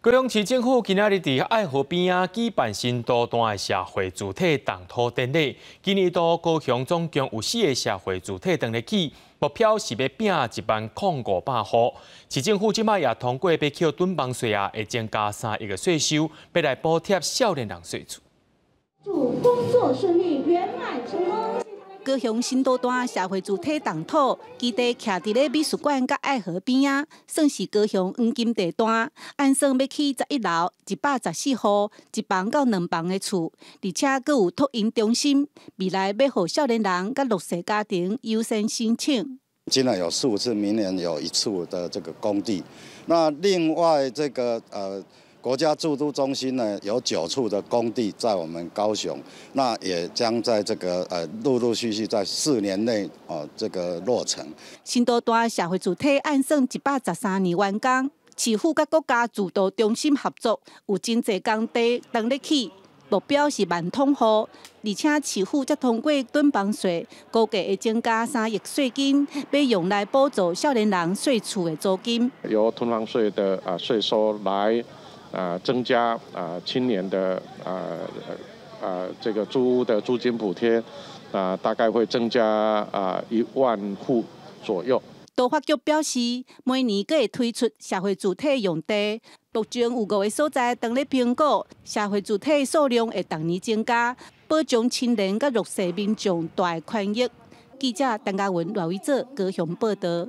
高雄市政府今仔日伫爱河边啊举办新多段的社会主体谈土典礼。今年度高雄总共有四个社会主体登来去，目标是要拼一万零五百户。市政府即卖也通过被扣吨磅税啊，会增加三亿个税收，要来补贴少年人税厝。祝工作顺利，圆满成功。高雄新都段社会主体重土基地，徛伫咧美术馆甲爱河边啊，算是高雄黄金地段。按算要去十一楼一百十四号一房到两房的厝，而且阁有托婴中心，未来要互少年人甲弱势家庭优先申请。今年有四五次，明年有一次的这个工地。那另外这个呃。国家住都中心呢，有九处的工地在我们高雄，那也将在这个呃，陆陆续续在四年内哦，这个落成。新多端社会主体按算一百十三年完工，市府甲国家主都中心合作有真济工地等日起。目标是万通户，而且市府则通过蹲房税，估计会增加三亿税金，被用来补助少年人税厝的租金。由囤房税的啊税收来。增加啊，青年的啊啊，这个租屋的租金补贴啊，大概会增加啊一万户左右。多发局表示，每年都会推出社会主体用地，目前五个位所在等你评估，社会主体数量会逐年增加，保障青年甲弱势民众大权益。记者陈嘉文罗伟泽、高雄报道。